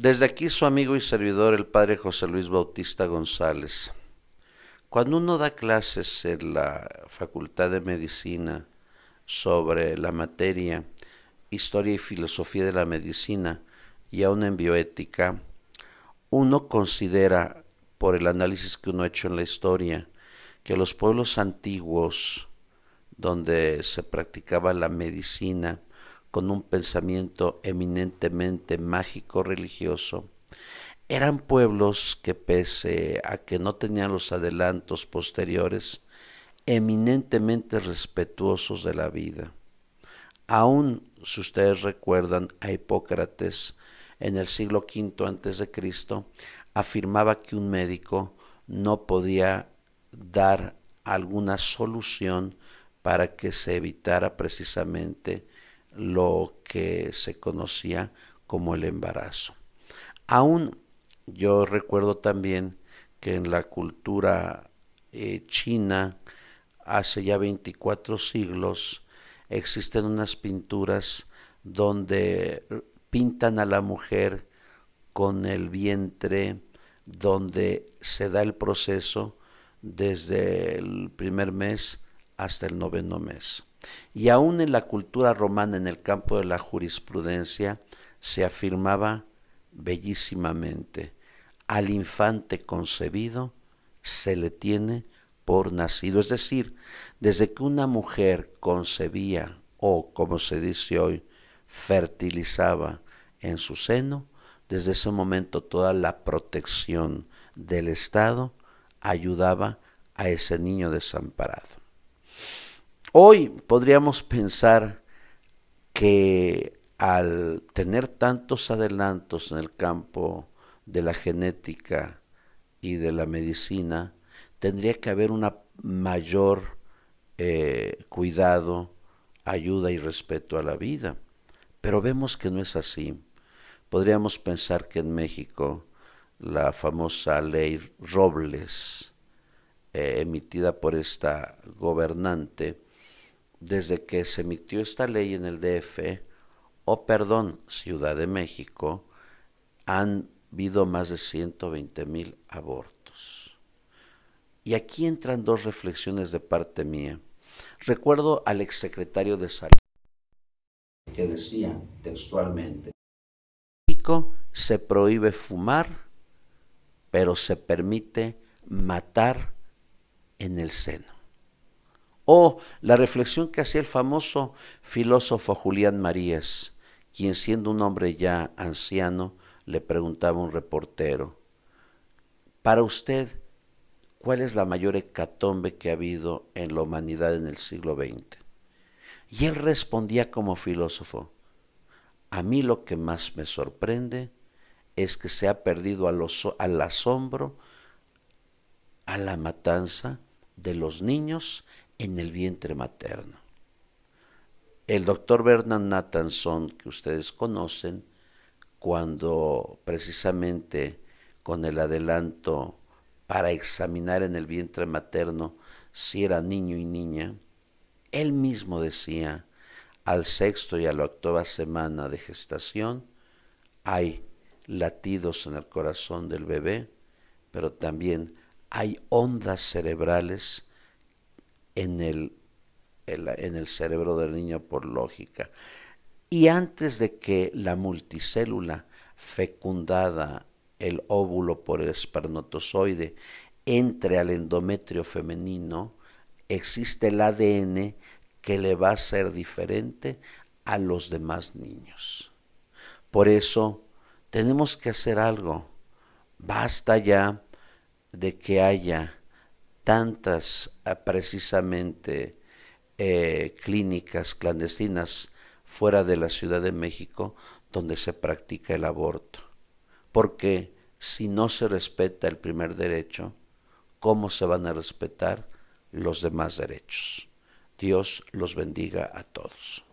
Desde aquí su amigo y servidor, el padre José Luis Bautista González. Cuando uno da clases en la Facultad de Medicina sobre la materia Historia y Filosofía de la Medicina y aún en bioética, uno considera, por el análisis que uno ha hecho en la historia, que los pueblos antiguos donde se practicaba la medicina con un pensamiento eminentemente mágico religioso, eran pueblos que pese a que no tenían los adelantos posteriores, eminentemente respetuosos de la vida. Aún, si ustedes recuerdan, a Hipócrates, en el siglo V cristo afirmaba que un médico no podía dar alguna solución para que se evitara precisamente lo que se conocía como el embarazo. Aún yo recuerdo también que en la cultura eh, china, hace ya 24 siglos, existen unas pinturas donde pintan a la mujer con el vientre, donde se da el proceso desde el primer mes hasta el noveno mes. Y aún en la cultura romana, en el campo de la jurisprudencia, se afirmaba bellísimamente, al infante concebido se le tiene por nacido. Es decir, desde que una mujer concebía o, como se dice hoy, fertilizaba en su seno, desde ese momento toda la protección del Estado ayudaba a ese niño desamparado. Hoy podríamos pensar que al tener tantos adelantos en el campo de la genética y de la medicina, tendría que haber un mayor eh, cuidado, ayuda y respeto a la vida. Pero vemos que no es así. Podríamos pensar que en México la famosa ley Robles, eh, emitida por esta gobernante, desde que se emitió esta ley en el DF, e, o perdón, Ciudad de México, han habido más de 120 mil abortos. Y aquí entran dos reflexiones de parte mía. Recuerdo al exsecretario de Salud que decía textualmente, México se prohíbe fumar, pero se permite matar en el seno. O la reflexión que hacía el famoso filósofo Julián Marías, quien siendo un hombre ya anciano, le preguntaba a un reportero, para usted, ¿cuál es la mayor hecatombe que ha habido en la humanidad en el siglo XX? Y él respondía como filósofo, a mí lo que más me sorprende es que se ha perdido al, al asombro, a la matanza de los niños en el vientre materno. El doctor Bernard Nathanson, que ustedes conocen, cuando precisamente con el adelanto para examinar en el vientre materno si era niño y niña, él mismo decía, al sexto y a la octava semana de gestación hay latidos en el corazón del bebé, pero también hay ondas cerebrales en el, en el cerebro del niño por lógica. Y antes de que la multicélula fecundada, el óvulo por el espermatozoide, entre al endometrio femenino, existe el ADN que le va a ser diferente a los demás niños. Por eso tenemos que hacer algo. Basta ya de que haya tantas ah, precisamente eh, clínicas clandestinas fuera de la Ciudad de México donde se practica el aborto. Porque si no se respeta el primer derecho, ¿cómo se van a respetar los demás derechos? Dios los bendiga a todos.